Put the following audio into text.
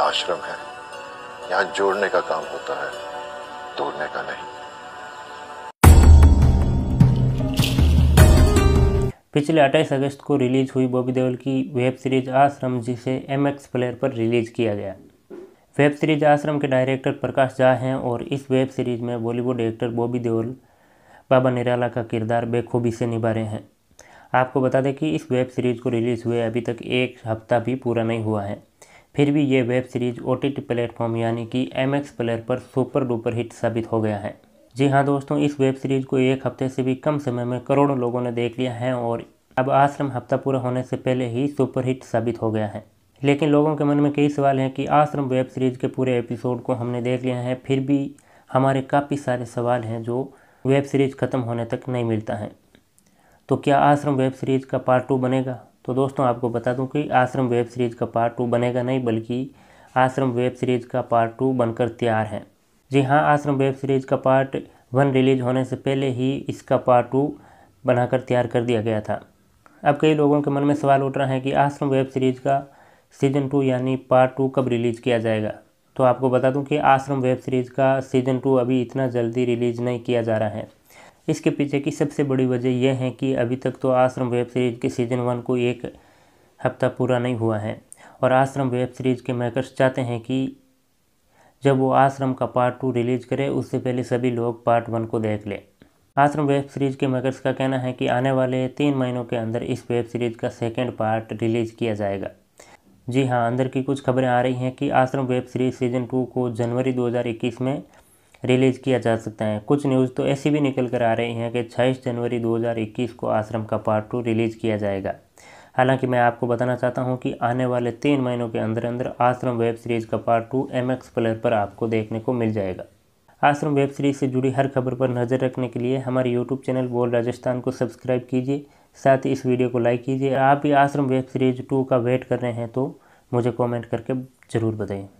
यह आश्रम है यहां जोड़ने का काम होता है तोड़ने का नहीं पिछले 28 अगस्त को रिलीज हुई बॉबी देवल की वेब सीरीज आश्रम जिसे एम एक्स प्लेयर पर रिलीज किया गया वेब सीरीज आश्रम के डायरेक्टर प्रकाश झा हैं और इस वेब सीरीज में बॉलीवुड एक्टर बॉबी देओल बाबा निराला का किरदार बेखूबी से निभा रहे हैं आपको बता दें कि इस वेब सीरीज़ को रिलीज़ हुए अभी तक एक हफ्ता भी पूरा नहीं हुआ है फिर भी ये web series O T platform यानी कि एम एक्स प्लेयर पर सुपर डुपर हिट साबित हो गया है जी हाँ दोस्तों इस वेब सीरीज़ को एक हफ्ते से भी कम समय में करोड़ों लोगों ने देख लिया है और अब आश्रम हफ्ता पूरा होने से पहले ही सुपरहिट साबित हो गया है लेकिन लोगों के मन में कई सवाल हैं कि आश्रम वेब सीरीज़ के पूरे एपिसोड को हमने देख लिया है फिर भी हमारे काफ़ी सारे सवाल हैं जो वेब सीरीज़ ख़त्म होने तक नहीं मिलता है तो क्या आश्रम वेब सीरीज़ का पार्ट टू बनेगा तो दोस्तों आपको बता दूं कि आश्रम वेब सीरीज़ का पार्ट टू बनेगा नहीं बल्कि आश्रम वेब सीरीज़ का पार्ट टू बनकर तैयार है जी हाँ आश्रम वेब सीरीज़ का पार्ट वन रिलीज होने से पहले ही इसका पार्ट टू बनाकर तैयार कर दिया गया था अब कई लोगों के मन में सवाल उठ रहा है कि आश्रम वेब सीरीज़ का सीज़न टू यानी पार्ट टू कब रिलीज़ किया जाएगा तो आपको बता दूं कि आश्रम वेब सीरीज़ का सीज़न टू अभी इतना जल्दी रिलीज़ नहीं किया जा रहा है इसके पीछे की सबसे बड़ी वजह यह है कि अभी तक तो आश्रम वेब सीरीज़ के सीज़न वन को एक हफ्ता पूरा नहीं हुआ है और आश्रम वेब सीरीज़ के मेकर्स चाहते हैं कि जब वो आश्रम का पार्ट टू रिलीज करे उससे पहले सभी लोग पार्ट वन को देख लें आश्रम वेब सीरीज़ के मेकर्स का कहना है कि आने वाले तीन महीनों के अंदर इस वेब सीरीज़ का सेकेंड पार्ट रिलीज किया जाएगा जी हाँ अंदर की कुछ खबरें आ रही हैं कि Aashram web series season two को जनवरी 2021 में रिलीज़ किया जा सकता है कुछ न्यूज़ तो ऐसी भी निकल कर आ रही हैं कि 26 जनवरी 2021 को आश्रम का पार्ट टू रिलीज़ किया जाएगा हालांकि मैं आपको बताना चाहता हूं कि आने वाले तीन महीनों के अंदर अंदर आश्रम वेब सीरीज़ का part two M X Player पर आपको देखने को मिल जाएगा आश्रम वेब सीरीज़ से जुड़ी हर खबर पर नज़र रखने के लिए हमारे यूट्यूब चैनल बोल राजस्थान को सब्सक्राइब कीजिए साथ ही इस वीडियो को लाइक कीजिए आप भी आश्रम वेब सीरीज़ टू का वेट कर रहे हैं तो मुझे कॉमेंट करके ज़रूर बताइए